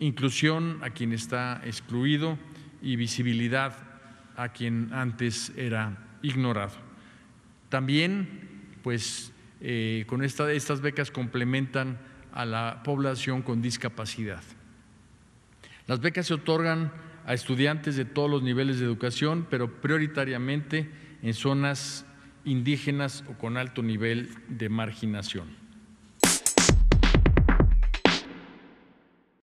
inclusión a quien está excluido y visibilidad a quien antes era ignorado. También, pues, eh, con estas becas complementan a la población con discapacidad. Las becas se otorgan a estudiantes de todos los niveles de educación, pero prioritariamente en zonas indígenas o con alto nivel de marginación.